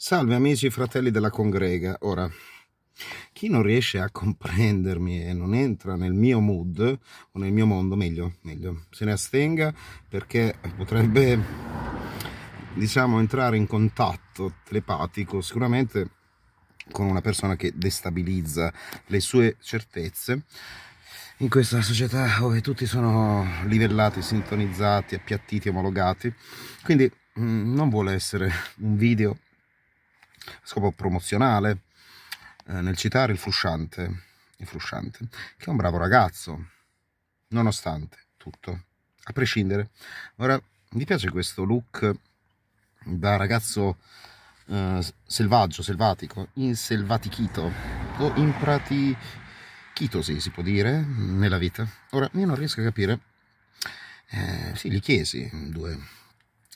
Salve amici e fratelli della congrega. Ora, chi non riesce a comprendermi e non entra nel mio mood o nel mio mondo, meglio, meglio, se ne astenga perché potrebbe, diciamo, entrare in contatto telepatico sicuramente con una persona che destabilizza le sue certezze in questa società dove tutti sono livellati, sintonizzati, appiattiti, omologati. Quindi mh, mm, non vuole essere un video scopo promozionale, eh, nel citare il frusciante, il frusciante, che è un bravo ragazzo, nonostante tutto, a prescindere. Ora, mi piace questo look da ragazzo eh, selvaggio, selvatico, inselvatichito o impratichitosi, si può dire, nella vita. Ora, io non riesco a capire, eh, sì, gli chiesi due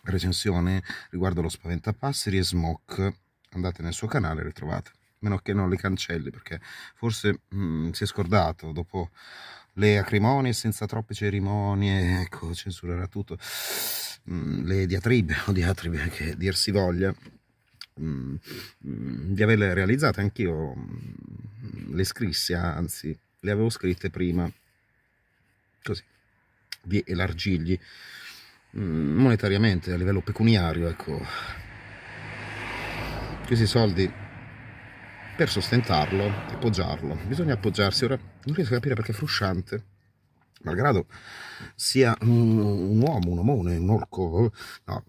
recensioni riguardo lo Spaventapasseri e Smoke andate nel suo canale e le trovate. Meno che non le cancelli, perché forse mh, mm, si è scordato dopo le acrimonie senza troppe cerimonie, ecco, censurerà tutto, mh, mm, le diatribe o diatribe che dir si voglia, mm, di averle realizzate anch'io, le scrissi, anzi, le avevo scritte prima, così, di elargirgli monetariamente a livello pecuniario, ecco, questi soldi per sostentarlo appoggiarlo. Bisogna appoggiarsi. Ora non riesco a capire perché Frusciante, malgrado sia un, un uomo, un omone, un orco, eh, no,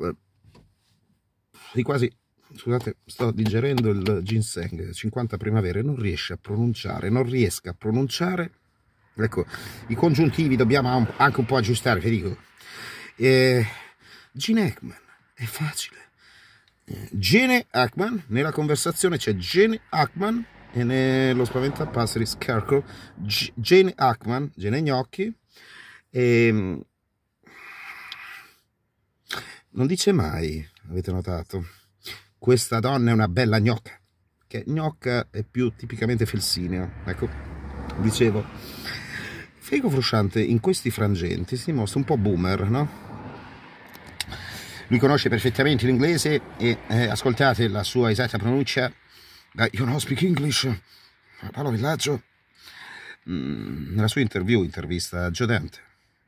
eh, quasi scusate, sto digerendo il ginseng 50 primavere, non riesce a pronunciare, non riesca a pronunciare. Ecco, i congiuntivi dobbiamo anche un po' aggiustare, vi dico. Eh, Gene Eckman è facile. Gene Hackman, nella conversazione c'è Gene Hackman e nello spaventapasseri Scarecrow G- Jane Hackman, Gene Gnocchi e ehm, non dice mai, avete notato questa donna è una bella gnocca che gnocca è più tipicamente felsinea ecco, dicevo Fego Frusciante in questi frangenti si dimostra un po' boomer, no? lui conosce perfettamente l'inglese e eh, ascoltate la sua esatta pronuncia da You know speak English, Paolo Villaggio, mm, nella sua interview, intervista a Joe Dante,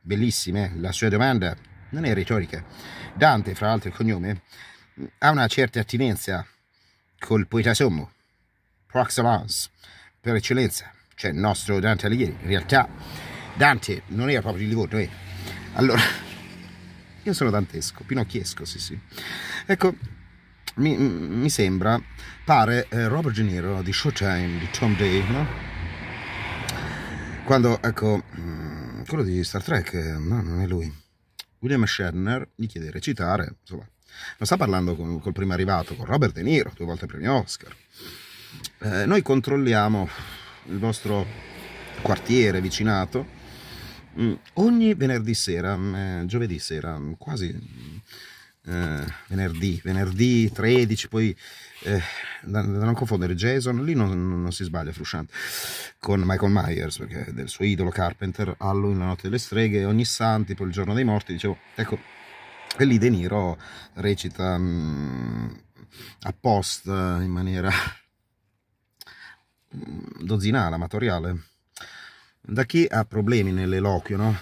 bellissime, eh? la sua domanda non è retorica, Dante, fra l'altro il cognome, ha una certa attinenza col poeta sommo, Proxolans, per eccellenza, cioè il nostro Dante Alighieri, in realtà Dante non era proprio di Livorno, eh. allora io sono dantesco, pinocchiesco, sì, sì. Ecco, mi, mi sembra, pare eh, Robert De Niro di Showtime, di Tom Day, no? Quando, ecco, mm, quello di Star Trek, eh, no, non è lui. William Shatner gli chiede di recitare, insomma, non sta parlando con, col primo arrivato, con Robert De Niro, due volte premio Oscar. Eh, noi controlliamo il vostro quartiere vicinato Mm. ogni venerdì sera, mm, eh, giovedì sera, mm, quasi eh, venerdì, venerdì 13, poi eh, da, da, non confondere Jason, lì non, non si sbaglia Frusciante, con Michael Myers, perché è del suo idolo Carpenter, Halloween, La notte delle streghe, ogni santi, poi il giorno dei morti, dicevo, ecco, e lì De Niro recita mh, apposta eh, in maniera dozzinale, amatoriale da chi ha problemi nell'eloquio, no?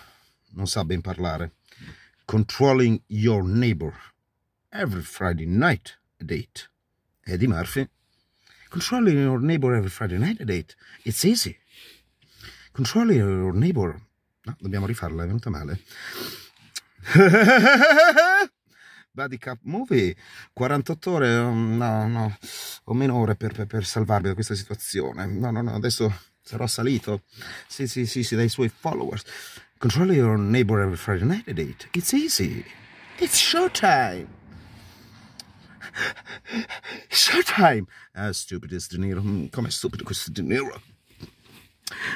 Non sa ben parlare. Controlling Your Neighbor Every Friday Night a date. Eddie Murphy. Controlling Your Neighbor Every Friday Night a date. It's easy. Controlling Your Neighbor. No, dobbiamo rifarla, è venuta male. Buddy Cup Movie 48 ore, mm, no, no, o meno ore per, per, per salvarvi da questa situazione. No, no, no, adesso sarò salito. Sì, sì, sì, sì, dai suoi followers. Control your neighbor every Friday night at 8. It's easy. It's showtime. Showtime. Ah, stupido De Niro. Mm, Com'è stupido questo De Niro.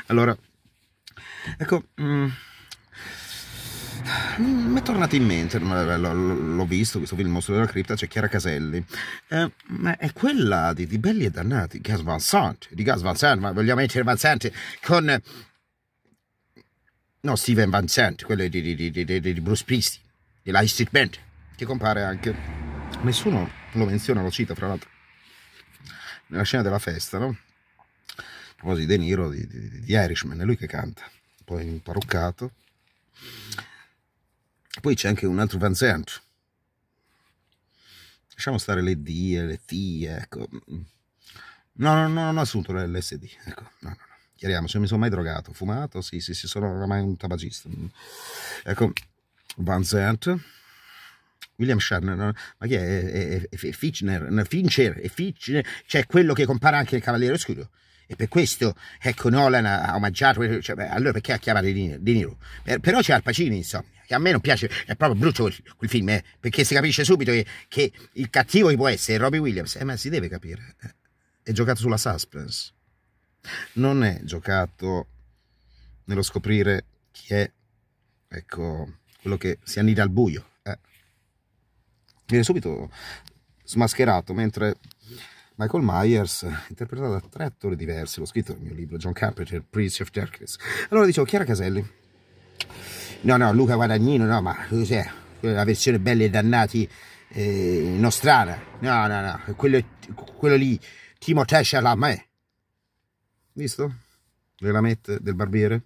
Allora, ecco... Mm, Mm, mi è tornato in mente, l'ho visto, questo film Il mostro della cripta, c'è Chiara Caselli, eh, ma è quella di, di, Belli e Dannati, Gas Van Sant, di Gas Van Sant, ma vogliamo essere Van Sant, con... No, Steven Van Sant, quello di, di, di Bruce Priesty, di Street Band, che compare anche... Nessuno lo menziona, lo cita, fra l'altro, nella scena della festa, no? A di De Niro, di, Irishman, è lui che canta, poi imparruccato, poi c'è anche un altro Van Zandt. Lasciamo stare le D e le T, ecco. No, no, no, non ho assunto l'SD, ecco, no, no, no. Chiariamoci, non mi sono mai drogato, fumato, sì, sì, sì, sono oramai un tabagista. Ecco, Van Zandt, William Shatner, ma chi è? È, è, è Fichner, Fincher, è Fincher, cioè quello che compare anche il Cavaliere Oscuro. E per questo, ecco, Nolan ha omaggiato, cioè, beh, allora perché ha chiamato di, di Niro? Per, però c'è Al Pacini, insomma che a me non piace, è proprio brutto quel, quel film, eh, perché si capisce subito che, che, il cattivo chi può essere Robbie Williams, eh, ma si deve capire, eh, è giocato sulla suspense, non è giocato nello scoprire chi è, ecco, quello che si annida al buio, eh. viene subito smascherato, mentre Michael Myers, interpretato da tre attori diversi, l'ho scritto nel mio libro, John Carpenter, Prince of Darkness. Allora dicevo, Chiara Caselli, no no Luca Guadagnino no ma cos'è la versione belle e dannati eh, nostrana no no no quello, quello lì Timothée Chalamet visto? le lamette del barbiere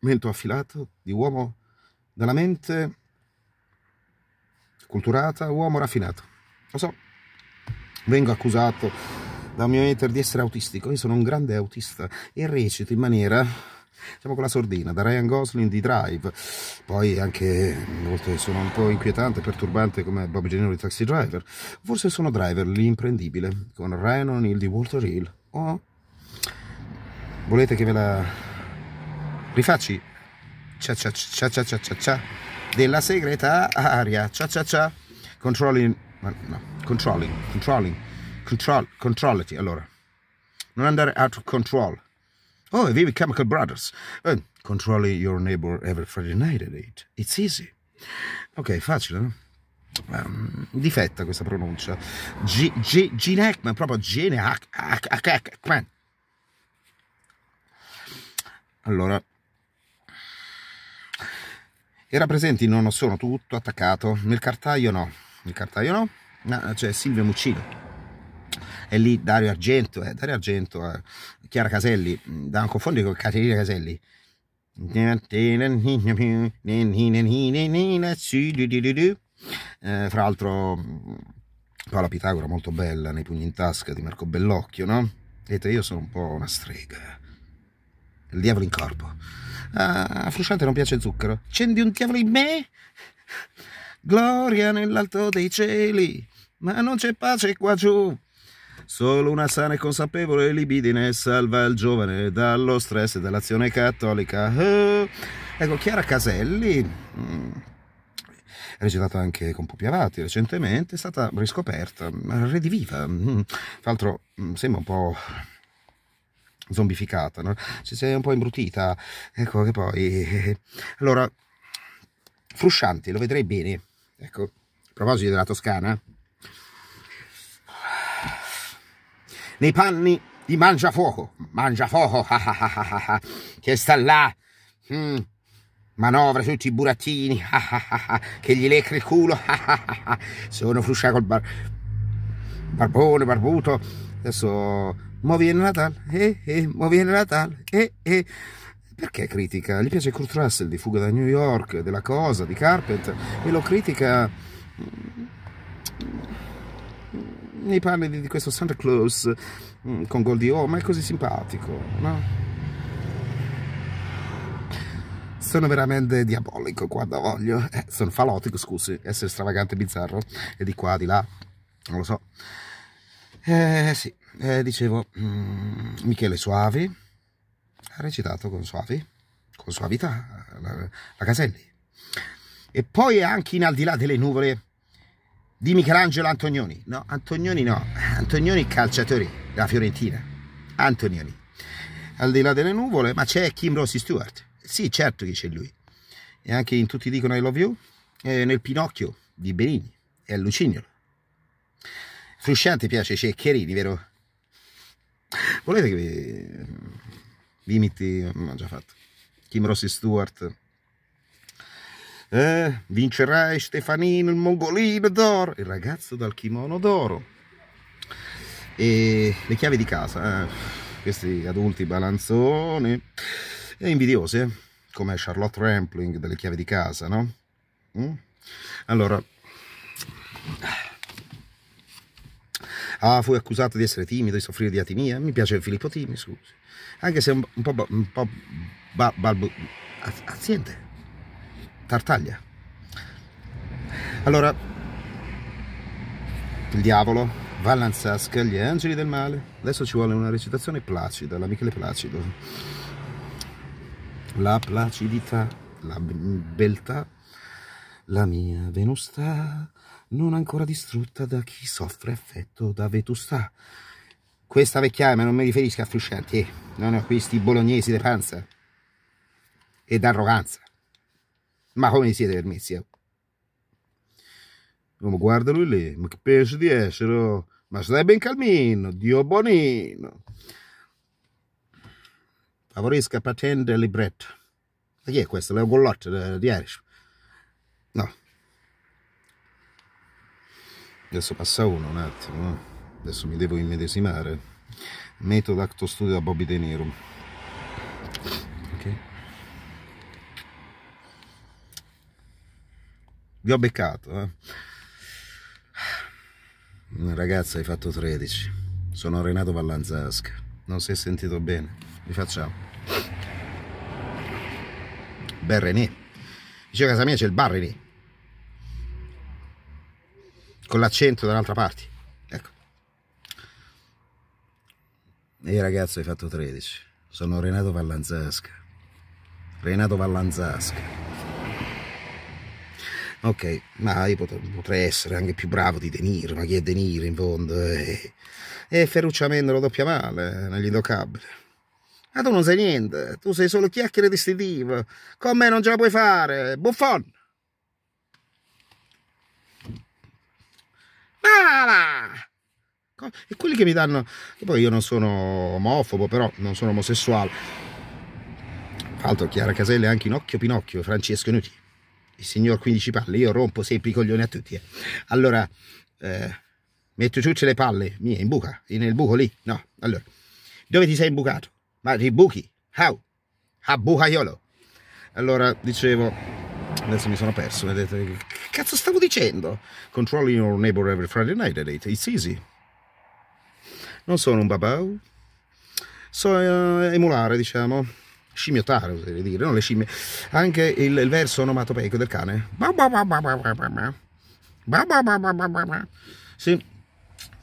mento affilato di uomo dalla mente culturata uomo raffinato lo so vengo accusato da un mio hater di essere autistico io sono un grande autista e recito in maniera siamo con la sordina, da Ryan Gosling di Drive, poi anche molte sono un po' inquietante, perturbante come Bob Gennaro di Taxi Driver. Forse sono Driver, l'imprendibile, con Ryan O'Neill di Walter Hill. Oh. Volete che ve la rifacci? Cia cia cia cia cia cia cia della segreta aria. Cia cia cia. Controlling, no, controlling, controlling, control, controllati. Allora, non andare out of control. Oh, Vivi Chemical Brothers. Eh, controlli your neighbor every Friday night at 8. It's easy. Ok, facile, no? Um, ehm, difetta questa pronuncia. G- G- Gene Hackman, proprio Gene Hack- Hack- Hack- Hackman. Allora, era presente in Non sono tutto attaccato, nel cartaio no, nel cartaio no, no c'è cioè Silvio Muccino è lì Dario Argento, eh, Dario Argento, eh, Chiara Caselli, mm, da non confondere con Caterina Caselli. Eh, fra l'altro mm, Paola Pitagora molto bella nei pugni in tasca di Marco Bellocchio, no? Vedete, io sono un po' una strega. Il diavolo in corpo. Ah, a Frusciante non piace zucchero. Cendi un diavolo in me? Gloria nell'alto dei cieli, ma non c'è pace qua giù. Solo una sana e consapevole libidine salva il giovane dallo stress e dall'azione cattolica. Eh. ecco, Chiara Caselli... Mm, recitata anche con Pupi Avati recentemente, è stata riscoperta, rediviva. Mm. Tra l'altro mm, sembra un po' zombificata, no? ci si è un po' imbrutita. Ecco che poi... Allora, Fruscianti, lo vedrei bene. Ecco, a proposito della Toscana, nei panni di Mangiafuoco, Mangiafuoco, ah ah ah ah, che sta là, mm. manovra tutti i burattini, ah ah ah ah, che gli lecca il culo, ah ah ah ah, sono frusciato col bar... barbone, barbuto, adesso mo viene Natale, eh eh, mo viene Natale, eh eh, perché critica? Gli piace Kurt Russell di Fuga da New York, della cosa, di Carpet, e lo critica mm, mi parli di, di questo Santa Claus mm, con Goldie di oh, ma è così simpatico, no? Sono veramente diabolico quando voglio. Eh, sono falotico, scusi, essere stravagante e bizzarro. E di qua, di là, non lo so. Eh sì, eh, dicevo, mh, mm, Michele Suavi ha recitato con Suavi, con Suavità, la, la Caselli. E poi anche in Al di là delle nuvole di Michelangelo Antonioni. No, Antonioni no, Antonioni calciatore della Fiorentina. Antonioni. Al di là delle nuvole, ma c'è Kim Rossi Stewart. Sì, certo che c'è lui. E anche in Tutti dicono I love you, eh, nel Pinocchio di Benigni e al Lucignolo. Frusciante piace c'è Cherini, vero? Volete che vi, vi Non mm, ho già fatto. Kim Rossi Stewart eh, vincerai Stefanino il mongolino d'oro, il ragazzo dal kimono d'oro. E le chiavi di casa, eh, questi adulti balanzoni e invidiosi, eh, come Charlotte Rampling delle chiavi di casa, no? Mm? Allora, Ah, fu accusato di essere timido, di soffrire di atimia. Mi piace Filippo Timi, scusi. Anche se un, po', un po' ba, balbo, aziente. Tartaglia. Allora, il diavolo va a gli angeli del male. Adesso ci vuole una recitazione placida, la Michele Placido. La placidità, la beltà, la mia venustà, non ancora distrutta da chi soffre affetto da vetustà. Questa vecchiaia, ma non mi riferisco a fruscianti, eh, non a questi bolognesi di panza e d'arroganza. Ma come siete permessi? Eh? guarda lui lì, ma che penso di essere? Oh? Ma stai ben calmino, Dio bonino. Favorisca patente e libretto. Ma chi è questo? Le gollotte di Irish? No. Adesso passa uno un attimo, eh. adesso mi devo immedesimare. Metodo acto studio da Bobby De Niro. vi ho beccato. Eh. Ragazza, hai fatto 13. Sono Renato Vallanzasca. Non si è sentito bene. Rifacciamo. Ben René. Dice a casa mia c'è il bar René. Con l'accento dall'altra parte. Ecco. E ragazzo, hai fatto 13. Sono Renato Vallanzasca. Renato Vallanzasca. Ok, ma io potrei, essere anche più bravo di Denir, ma chi è Denir in fondo? E, eh, e eh, Ferruccia Mendolo doppia male, eh, nell'indocabile. Ma tu non sai niente, tu sei solo chiacchiere di Steve. Con me non ce la puoi fare, buffon! Mala! E quelli che mi danno... poi io non sono omofobo, però non sono omosessuale. Tra l'altro Chiara Casella è anche in occhio Pinocchio, Francesco Nuti il signor 15 palle, io rompo sempre i coglioni a tutti. Eh. Allora, eh, metto giù le palle mie in buca, nel buco lì, no, allora, dove ti sei imbucato? Ma ribuchi, how? A bucaiolo. Allora, dicevo, adesso mi sono perso, vedete, che cazzo stavo dicendo? Controlling your neighbor every Friday night at 8, it's easy. Non sono un babau, so eh, emulare, diciamo, scimmiotare, oserei dire, non le scimmie, anche il, il verso onomatopeico del cane. Sì,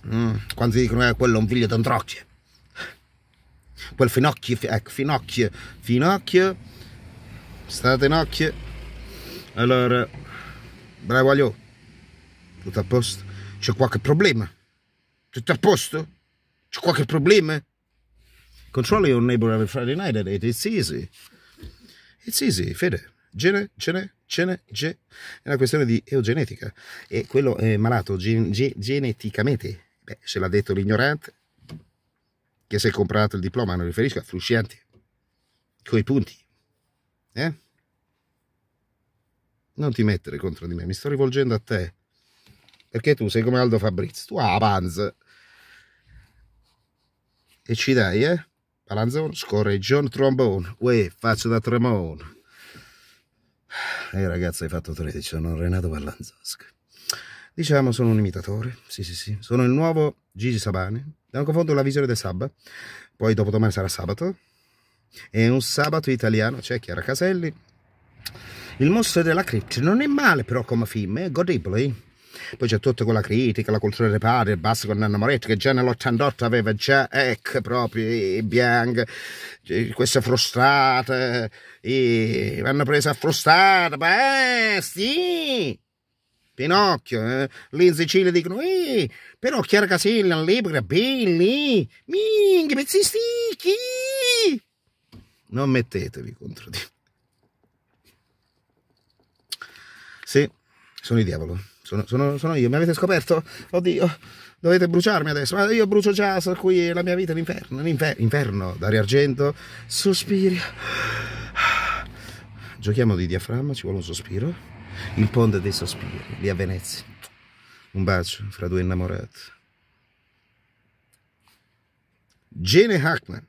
mm, quando dicono eh, quello è un figlio d'androcchie. quel finocchio, ecco, finocchio, finocchio, state in occhio, allora, bravo Aglio, tutto a posto, c'è qualche problema, tutto a posto, c'è qualche problema, Controlli your neighbor every Friday night and 8. It's easy. It's easy, Fede. Gene, gene, gene, ge. È una questione di eugenetica. E quello è eh, malato gen, ge, geneticamente. Beh, se l'ha detto l'ignorante, che si è comprato il diploma, non riferisco a fruscianti. Coi punti. Eh? Non ti mettere contro di me, mi sto rivolgendo a te. Perché tu sei come Aldo Fabrizio, tu hai E ci dai, eh? Palanzone scorre Trombone. Uè, faccio da Tremone. E eh, ragazzi, hai fatto 13, sono Renato Ballanzasca. Diciamo, sono un imitatore. Sì, sì, sì. Sono il nuovo Gigi Sabani. Non confondo la visione del sabato, Poi dopodomani sarà sabato. È un sabato italiano. C'è Chiara Caselli. Il mostro della cripta non è male però come film, è godibile poi c'è tutta quella critica, la cultura dei pari, il basso con Nanna Moretti che già nell'88 aveva già, ecco, proprio i Bianchi, queste frustate, e vanno prese a frustate, basti! Eh, Pinocchio, eh? lì in Sicilia dicono, eh, però Chiara Casella, all'epoca, belli, minghi, pezzi sticchi! Non mettetevi contro di me. Sì. Sono il diavolo. Sono, sono, sono, io. Mi avete scoperto? Oddio, dovete bruciarmi adesso. Ma ah, io brucio già, sono qui la mia vita è l'inferno. L'infer- inferno. Dario Argento. Sospiri. Giochiamo di diaframma, ci vuole un sospiro. Il ponte dei sospiri, lì a Venezia. Un bacio fra due innamorati. Gene Hackman.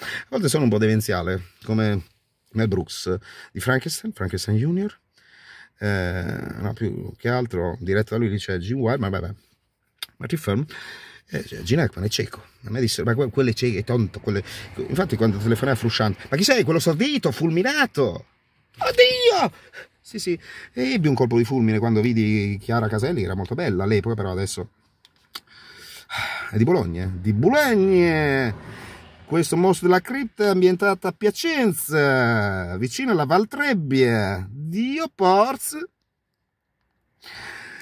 A volte sono un po' demenziale, come Mel Brooks di Frankenstein, Frankenstein Junior, Eh, no, più che altro diretto da lui dice Jim Wilde, ma vabbè, Marty Firm. Eh, cioè, Gene Hackman è cieco. A me disse, ma que quelle cieche, è tonto. Quelle... Infatti, quando telefonai Frusciante, ma chi sei? Quello sordito, fulminato. Oddio! Sì, sì, e ebbi un colpo di fulmine quando vidi Chiara Caselli, era molto bella all'epoca, però adesso... Ah, è di Bologna, eh, di Bologna! questo mostro della cripta ambientato a Piacenza, vicino alla Val Trebbia. Dio Porz.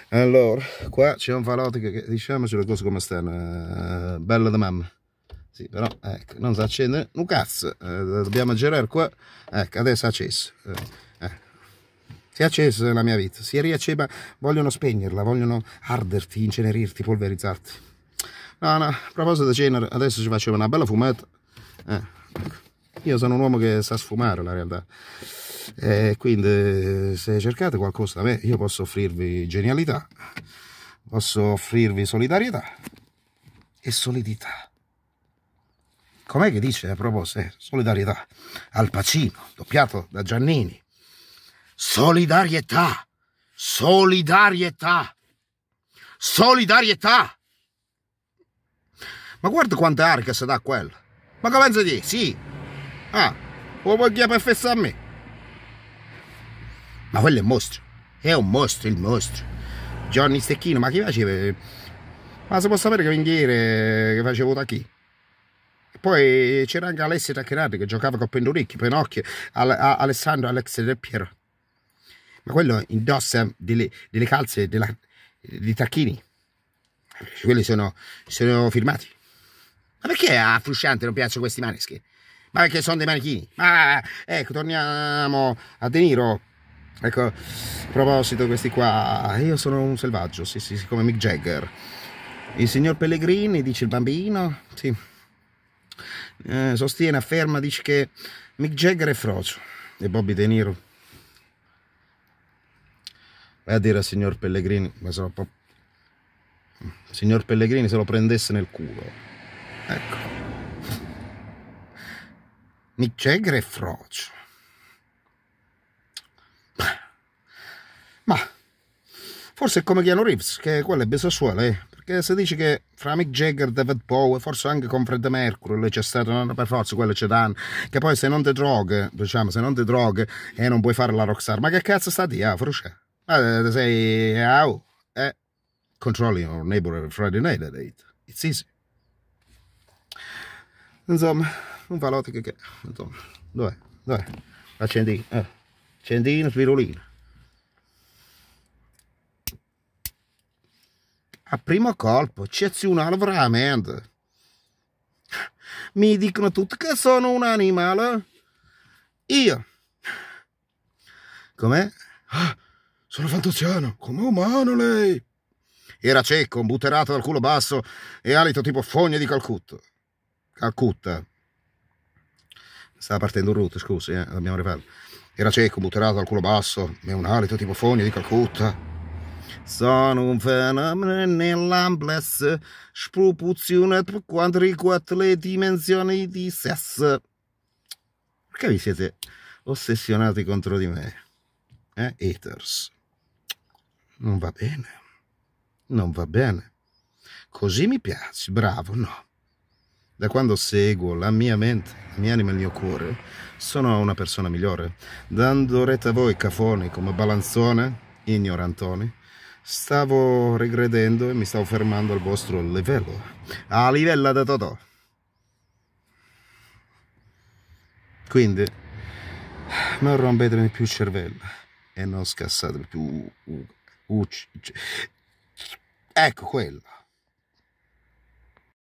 Allora, qua c'è un falotico che diciamoci le cose come stanno, eh, bella da mamma. Sì, però ecco, non si accende un cazzo, eh, dobbiamo girare qua, ecco, adesso è acceso. Eh, eh. si è acceso la mia vita, si riaccema, vogliono spegnerla, vogliono arderti, incenerirti, polverizzarti. No, no, a proposito di cenere, adesso ci facciamo una bella fumata eh, ecco. Io sono un uomo che sa sfumare la realtà. E quindi se cercate qualcosa da me, io posso offrirvi genialità, posso offrirvi solidarietà e solidità. Com'è che dice a proposito eh, solidarietà? Al Pacino, doppiato da Giannini. Solidarietà! Solidarietà! Solidarietà! Ma guarda quante arche si dà quello! Ma che pensi di? Sì. Ah, lo puoi chiamare per fessare a me. Ma quello è un mostro. È un mostro, il mostro. Johnny Stecchino, ma chi faceva? Ma si può sapere che vendiere che facevo da chi? Poi c'era anche Alessio Taccherardi che giocava con Pendurecchi, Penocchio, Al Alessandro Alex Del Piero. Ma quello indossa delle, delle calze della, di tacchini. Quelli sono, sono firmati. Ma perché a Frusciante non piacciono questi maneschi? Ma perché sono dei manichini? Ma ecco, torniamo a De Niro. Ecco, a proposito questi qua, io sono un selvaggio, sì, sì, sì come Mick Jagger. Il signor Pellegrini, dice il bambino, sì. Eh, sostiene, afferma, dice che Mick Jagger è frocio e Bobby De Niro. Vai a dire al signor Pellegrini, ma sono un po'... Signor Pellegrini se lo prendesse nel culo. Ecco. Mick Jagger e Froch. Ma forse è come Keanu Reeves, che quello è bisessuale, eh? perché se dici che fra Mick Jagger, David Bowie, forse anche con Fred Mercury c'è stato, no, per forza quello c'è Dan, che poi se non ti droghe, diciamo, se non ti droghe e eh, non puoi fare la rockstar, ma che cazzo sta di, ah, Fruce? Ma eh, sei, au, oh, eh, controlling your neighbor Friday night eh, at 8, it's easy. Insomma, un falotico che... Insomma, dov'è? Dov'è? Accendino, eh. accendino, svirulino. A primo colpo, eccezionale veramente. Mi dicono tutti che sono un animale. Io. Com'è? Ah, sono fantasiano, come umano lei. Era cieco, butterato dal culo basso e alito tipo fogne di Calcutta. Calcutta stava partendo un route, scusi, eh, l'abbiamo arrivato. Era cieco, butterato al culo basso, e un alito tipo fogno di Calcutta. Sono un fenomeno nell'ampless, spropuzionato per quanto riguarda le dimensioni di sesso. Perché vi siete ossessionati contro di me? Eh, haters. Non va bene. Non va bene. Così mi piace, bravo, no da quando seguo la mia mente, la mia anima e il mio cuore, sono una persona migliore. Dando retta a voi, cafoni, come balanzone, ignorantoni, stavo regredendo e mi stavo fermando al vostro livello, a livello da Totò. Quindi, non rompetemi più il cervello e non scassatemi più... Uh, uh, Ucc... Ecco quello.